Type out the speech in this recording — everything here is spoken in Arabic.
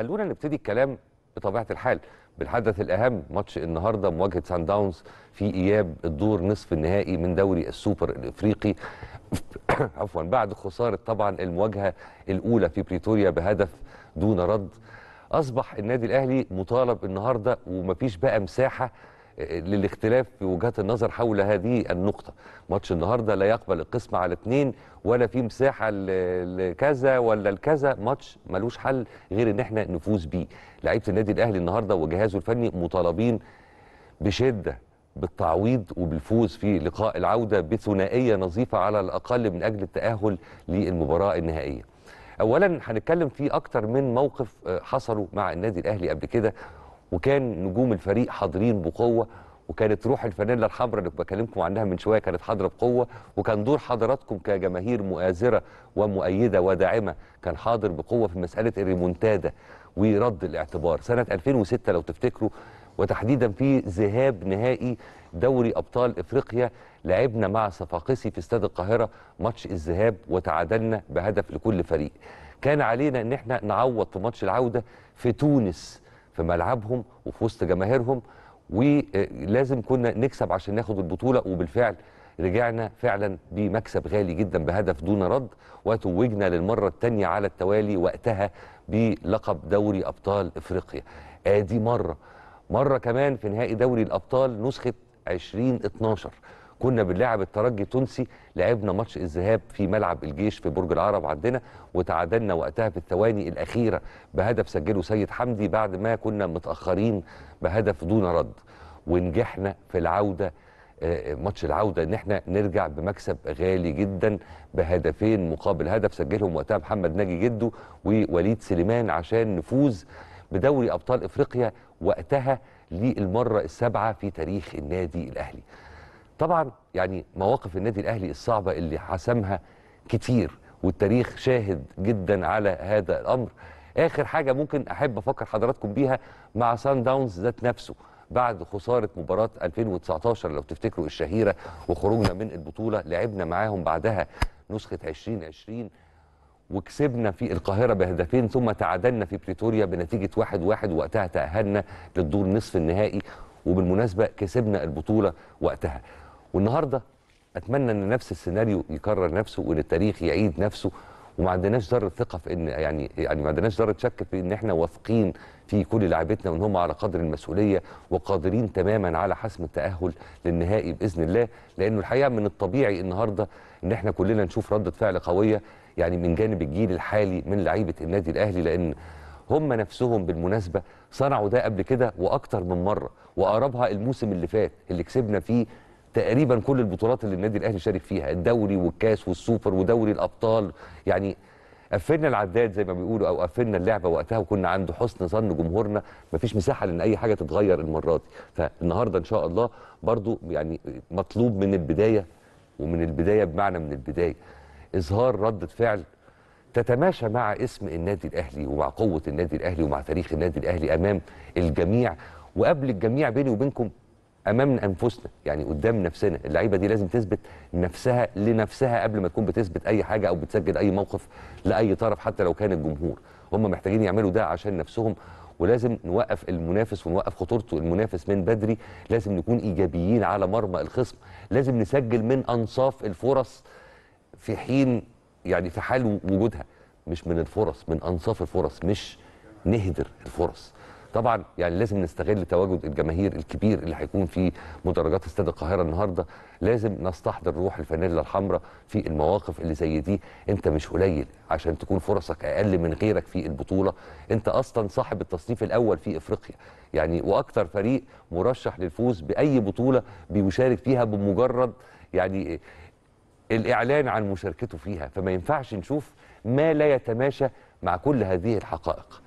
خلونا نبتدي الكلام بطبيعه الحال بالحدث الاهم ماتش النهارده مواجهه سان داونز في اياب الدور نصف النهائي من دوري السوبر الافريقي عفوا بعد خساره طبعا المواجهه الاولى في بريتوريا بهدف دون رد اصبح النادي الاهلي مطالب النهارده ومفيش بقى مساحه للاختلاف في وجهات النظر حول هذه النقطة ماتش النهاردة لا يقبل القسمة على اثنين ولا في مساحة لكذا ولا لكذا ماتش ملوش حل غير ان احنا نفوز بيه لعيبة النادي الاهلي النهاردة وجهازه الفني مطالبين بشدة بالتعويض وبالفوز في لقاء العودة بثنائية نظيفة على الأقل من أجل التأهل للمباراة النهائية أولا هنتكلم في أكتر من موقف آه، حصلوا مع النادي الأهلي قبل كده وكان نجوم الفريق حاضرين بقوه وكانت روح الفانيلا الحمراء اللي بكلمكم عنها من شويه كانت حاضره بقوه وكان دور حضراتكم كجماهير مؤازره ومؤيده وداعمه كان حاضر بقوه في مساله الريمونتادا ورد الاعتبار سنه 2006 لو تفتكروا وتحديدا في ذهاب نهائي دوري ابطال افريقيا لعبنا مع صفاقسي في استاد القاهره ماتش الذهاب وتعادلنا بهدف لكل فريق كان علينا ان احنا نعوض في ماتش العوده في تونس في ملعبهم وفي وسط جماهيرهم ولازم كنا نكسب عشان ناخد البطوله وبالفعل رجعنا فعلا بمكسب غالي جدا بهدف دون رد وتوجنا للمره الثانيه على التوالي وقتها بلقب دوري ابطال افريقيا ادي مره مره كمان في نهائي دوري الابطال نسخه 2012 كنا بنلاعب الترجي التونسي لعبنا ماتش الذهاب في ملعب الجيش في برج العرب عندنا وتعادلنا وقتها في الثواني الاخيره بهدف سجله سيد حمدي بعد ما كنا متاخرين بهدف دون رد ونجحنا في العوده آه، آه، ماتش العودة ان احنا نرجع بمكسب غالي جدا بهدفين مقابل هدف سجلهم وقتها محمد ناجي جده ووليد سليمان عشان نفوز بدوري ابطال افريقيا وقتها للمرة السابعة في تاريخ النادي الاهلي طبعا يعني مواقف النادي الاهلي الصعبه اللي حسمها كتير والتاريخ شاهد جدا على هذا الامر اخر حاجه ممكن احب افكر حضراتكم بيها مع سان داونز ذات نفسه بعد خساره مباراه 2019 لو تفتكروا الشهيره وخروجنا من البطوله لعبنا معاهم بعدها نسخه 2020 وكسبنا في القاهره بهدفين ثم تعادلنا في بريتوريا بنتيجه 1-1 واحد واحد وقتها تاهلنا للدور نصف النهائي وبالمناسبه كسبنا البطوله وقتها والنهارده اتمنى ان نفس السيناريو يكرر نفسه وان التاريخ يعيد نفسه وما عندناش ذره ثقه في ان يعني يعني ما عندناش ذره شك في ان احنا واثقين في كل لاعبتنا وان هم على قدر المسؤوليه وقادرين تماما على حسم التاهل للنهائي باذن الله لانه الحقيقه من الطبيعي النهارده ان احنا كلنا نشوف رده فعل قويه يعني من جانب الجيل الحالي من لعيبه النادي الاهلي لان هم نفسهم بالمناسبه صنعوا ده قبل كده واكتر من مره واقربها الموسم اللي فات اللي كسبنا فيه تقريبا كل البطولات اللي النادي الاهلي شارك فيها الدوري والكاس والسوبر ودوري الابطال يعني قفلنا العداد زي ما بيقولوا او قفلنا اللعبه وقتها وكنا عند حسن ظن جمهورنا مفيش مساحه لان اي حاجه تتغير المره دي فالنهارده ان شاء الله برضو يعني مطلوب من البدايه ومن البدايه بمعنى من البدايه اظهار رده فعل تتماشى مع اسم النادي الاهلي ومع قوه النادي الاهلي ومع تاريخ النادي الاهلي امام الجميع وقبل الجميع بيني وبينكم امام انفسنا يعني قدام نفسنا اللعيبه دي لازم تثبت نفسها لنفسها قبل ما تكون بتثبت اي حاجه او بتسجل اي موقف لاي طرف حتى لو كان الجمهور هم محتاجين يعملوا ده عشان نفسهم ولازم نوقف المنافس ونوقف خطورته المنافس من بدري لازم نكون ايجابيين على مرمى الخصم لازم نسجل من انصاف الفرص في حين يعني في حال وجودها مش من الفرص من انصاف الفرص مش نهدر الفرص طبعا يعني لازم نستغل تواجد الجماهير الكبير اللي هيكون في مدرجات استاد القاهره النهارده لازم نستحضر روح الفانيلا الحمراء في المواقف اللي زي دي انت مش قليل عشان تكون فرصك اقل من غيرك في البطوله انت اصلا صاحب التصنيف الاول في افريقيا يعني واكثر فريق مرشح للفوز باي بطوله بيشارك فيها بمجرد يعني الاعلان عن مشاركته فيها فما ينفعش نشوف ما لا يتماشى مع كل هذه الحقائق